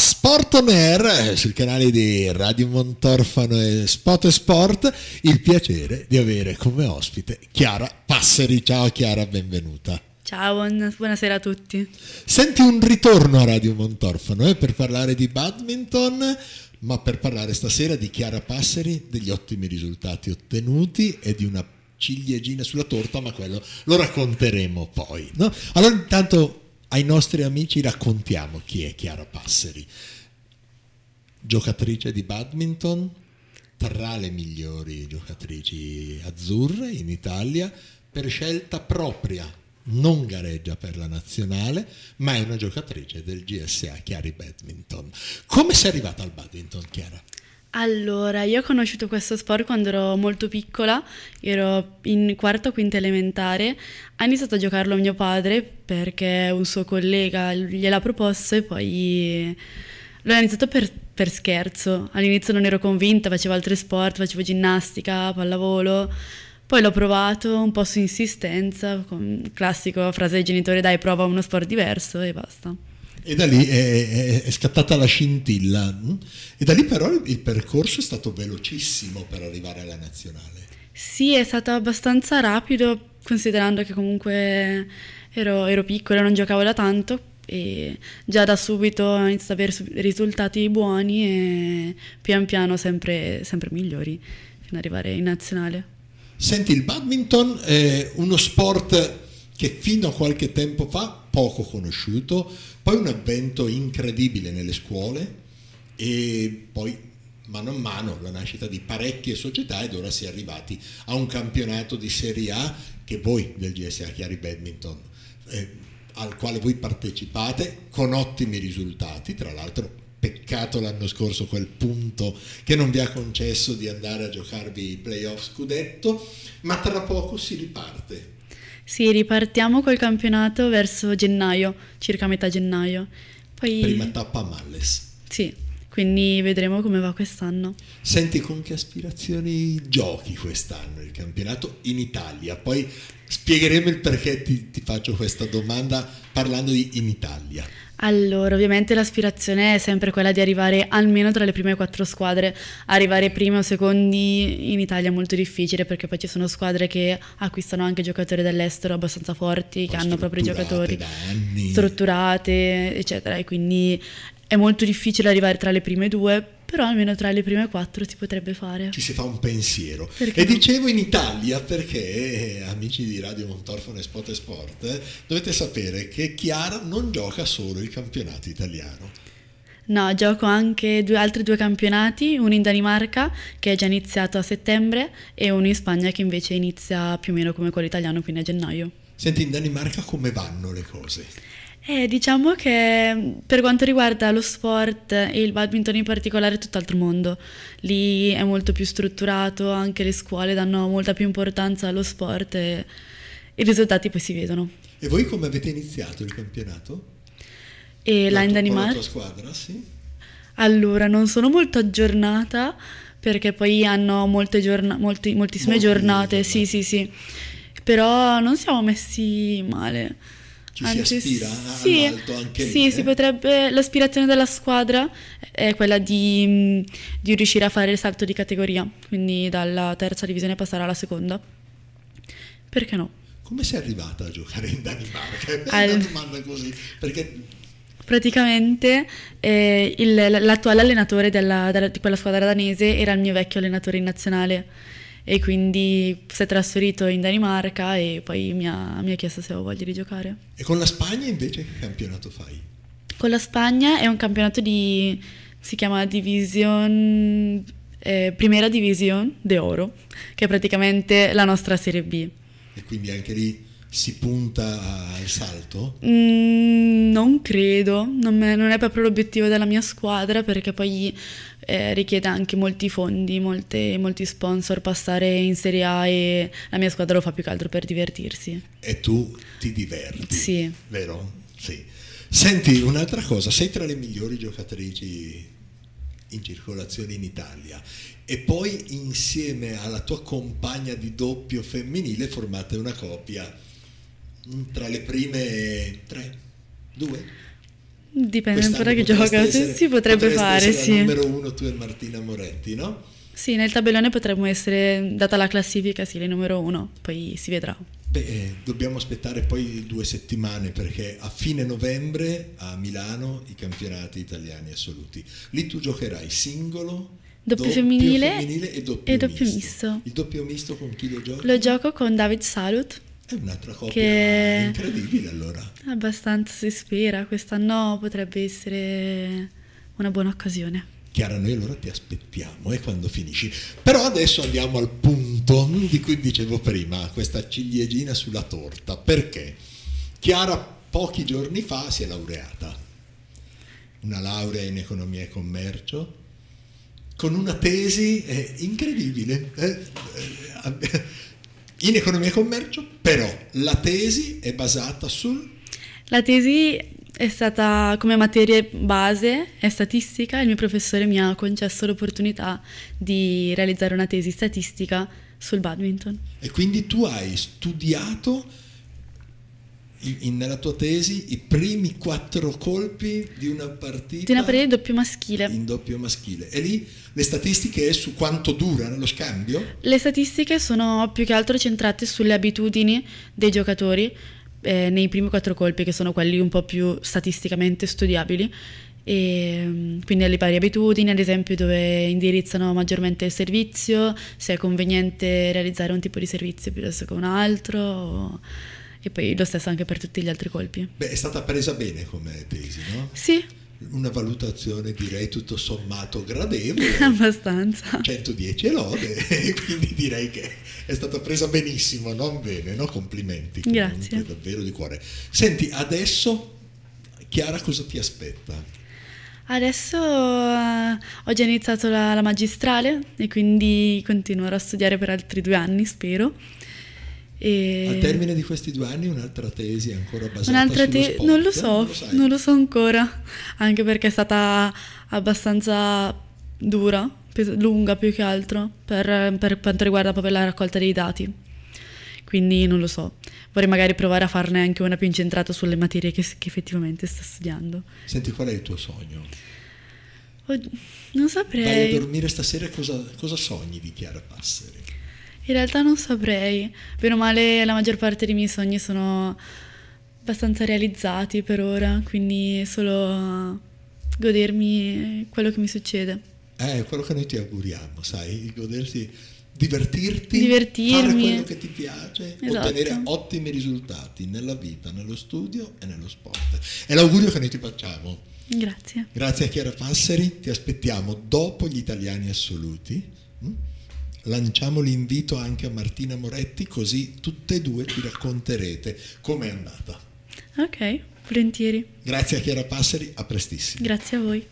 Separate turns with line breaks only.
Sport Sportomer eh, sul canale di Radio Montorfano e Spot e Sport il piacere di avere come ospite Chiara Passeri. Ciao Chiara, benvenuta.
Ciao, buonasera a tutti.
Senti un ritorno a Radio Montorfano eh, per parlare di badminton, ma per parlare stasera di Chiara Passeri, degli ottimi risultati ottenuti e di una ciliegina sulla torta, ma quello lo racconteremo poi. No? Allora intanto ai nostri amici raccontiamo chi è Chiara Passeri, giocatrice di badminton, tra le migliori giocatrici azzurre in Italia, per scelta propria, non gareggia per la nazionale, ma è una giocatrice del GSA Chiari Badminton. Come sei arrivata al badminton, Chiara?
Allora, io ho conosciuto questo sport quando ero molto piccola, ero in quarta o quinta elementare, ha iniziato a giocarlo mio padre perché un suo collega gliel'ha proposto e poi l'ho iniziato per, per scherzo. All'inizio non ero convinta, facevo altri sport, facevo ginnastica, pallavolo, poi l'ho provato un po' su insistenza, con classico frase dei genitori, dai prova uno sport diverso e basta.
E da lì è, è, scattata la scintilla. Mm? E da lì però il percorso è stato velocissimo per arrivare alla nazionale.
Sì, è stato abbastanza rapido, considerando che comunque ero, ero piccola, non giocavo da tanto, e già da subito ho iniziato ad avere risultati buoni e pian piano sempre, sempre migliori fino ad arrivare in nazionale.
Senti, il badminton è uno sport che fino a qualche tempo fa poco conosciuto, poi un avvento incredibile nelle scuole e poi mano a mano la nascita di parecchie società ed ora si è arrivati a un campionato di Serie A che voi del GSA Chiari Badminton eh, al quale voi partecipate con ottimi risultati, tra l'altro peccato l'anno scorso quel punto che non vi ha concesso di andare a giocarvi i playoff scudetto, ma tra poco si riparte
sì, ripartiamo col campionato verso gennaio, circa metà gennaio. Poi... Prima
tappa a Malles.
Sì, quindi vedremo come va quest'anno. Senti con che aspirazioni
giochi quest'anno il campionato in Italia? Poi spiegheremo il perché ti, ti faccio questa domanda parlando di in Italia.
Allora, ovviamente l'aspirazione è sempre quella di arrivare almeno tra le prime quattro squadre. Arrivare prima o secondi in Italia è molto difficile perché poi ci sono squadre che acquistano anche giocatori dall'estero abbastanza forti, poi che hanno proprio giocatori strutturate, eccetera. E quindi è molto difficile arrivare tra le prime due, però almeno tra le prime quattro si potrebbe fare. Ci si fa
un pensiero. Perché? E dicevo in Italia perché, eh, amici di Radio Montorfone e Spot e Sport, eh, dovete sapere che Chiara non gioca solo il campionato italiano.
No, gioco anche due, altri due campionati, uno in Danimarca che è già iniziato a settembre e uno in Spagna che invece inizia più o meno come quello italiano, quindi a gennaio.
Senti, in Danimarca come vanno le cose?
Eh, diciamo che mm, per quanto riguarda lo sport e il badminton in particolare è tutt'altro mondo. Lì è molto più strutturato, anche le scuole danno molta più importanza allo sport e i risultati poi si vedono.
E voi come avete iniziato il campionato?
E là in Danimarca? La tua
squadra, sì.
Allora, non sono molto aggiornata perché poi hanno molte giorna- molti, moltissime Molti giornate, giornate, sì, sì, sì. Però non siamo messi male ci Anzi, si aspira sì, all'alto anche Sì, eh? si potrebbe, l'aspirazione della squadra è quella di, mm, di, riuscire a fare il salto di categoria, quindi dalla terza divisione passare alla seconda. Perché no?
Come sei arrivata a giocare in Danimarca? Al... È una domanda così, perché...
Praticamente eh, l'attuale allenatore della, della, di quella squadra danese era il mio vecchio allenatore in nazionale e quindi si è trasferito in Danimarca e poi mi ha, mi ha chiesto se avevo voglia di giocare.
E con la Spagna invece che campionato fai?
Con la Spagna è un campionato di... si chiama Division... Eh, Primera Division de Oro, che è praticamente la nostra Serie B.
E quindi anche lì si punta al salto?
Mm, non credo, non, me, non, è proprio l'obiettivo della mia squadra perché poi eh, richiede anche molti fondi, molte, molti sponsor passare in Serie A e la mia squadra lo fa più che altro per divertirsi.
E tu ti diverti? Sì. Vero? Sì. Senti, un'altra cosa, sei tra le migliori giocatrici in circolazione in Italia e poi insieme alla tua compagna di doppio femminile formate una coppia mm, tra le prime tre Due?
Dipende ancora che gioca, essere, si potrebbe fare, sì. numero
uno tu e Martina Moretti, no?
Sì, nel tabellone potremmo essere, data la classifica, sì, le numero uno, poi si vedrà.
Beh, eh, dobbiamo aspettare poi due settimane perché a fine novembre a Milano i campionati italiani assoluti. Lì tu giocherai singolo,
doppio, doppio femminile, femminile, e doppio, e doppio misto. misto.
Il doppio misto con chi lo giochi? Lo gioco
con David Salut. È un'altra coppia che... incredibile allora. Abbastanza si spera, quest'anno potrebbe essere una buona occasione.
Chiara, noi allora ti aspettiamo e eh, quando finisci. Però adesso andiamo al punto di cui dicevo prima, questa ciliegina sulla torta. Perché? Chiara pochi giorni fa si è laureata, una laurea in economia e commercio, con una tesi eh, incredibile. Eh, eh
in economia e commercio,
però, la tesi è basata sul
la tesi è stata come materia base, è statistica, e il mio professore mi ha concesso l'opportunità di realizzare una tesi statistica sul badminton.
E quindi tu hai studiato in, nella tua tesi i primi quattro colpi di una partita di una partita
in doppio maschile
in doppio maschile e lì le statistiche su quanto dura lo scambio
le statistiche sono più che altro centrate sulle abitudini dei giocatori eh, nei primi quattro colpi, che sono quelli un po' più statisticamente studiabili, e, mm, quindi alle pari abitudini, ad esempio dove indirizzano maggiormente il servizio, se è conveniente realizzare un tipo di servizio piuttosto che un altro. O... E poi lo stesso anche per tutti gli altri colpi.
Beh, è stata presa bene come tesi, no? Sì, una valutazione direi tutto sommato gradevole.
Abbastanza.
110 lode, quindi direi che è stata presa benissimo, non bene, no? Complimenti. Grazie. Davvero di cuore. Senti, adesso Chiara cosa ti aspetta?
Adesso uh, ho già iniziato la, la magistrale e quindi continuerò a studiare per altri due anni, spero. E... Al termine
di questi due anni un'altra tesi ancora basata un'altra te- sport, Non lo eh, so, non lo,
non lo so ancora, anche perché è stata abbastanza dura, lunga più che altro, per, per quanto riguarda proprio la raccolta dei dati. Quindi non lo so, vorrei magari provare a farne anche una più incentrata sulle materie che, che effettivamente sta studiando.
Senti, qual è il tuo sogno?
Oh, non saprei. Vai a
dormire stasera cosa, cosa sogni di Chiara Passeri?
In realtà non saprei. Meno male, la maggior parte dei miei sogni sono abbastanza realizzati per ora, quindi solo godermi quello che mi succede.
Eh, quello che noi ti auguriamo, sai, godersi, divertirti, Divertirmi. fare quello che ti piace, esatto. ottenere ottimi risultati nella vita, nello studio e nello sport. È l'augurio che noi ti facciamo.
Grazie.
Grazie a Chiara Passeri, ti aspettiamo dopo gli italiani assoluti. Mm? lanciamo l'invito anche a Martina Moretti così tutte e due ci racconterete com'è
andata. Ok, volentieri. Grazie a Chiara Passeri, a prestissimo. Grazie a voi.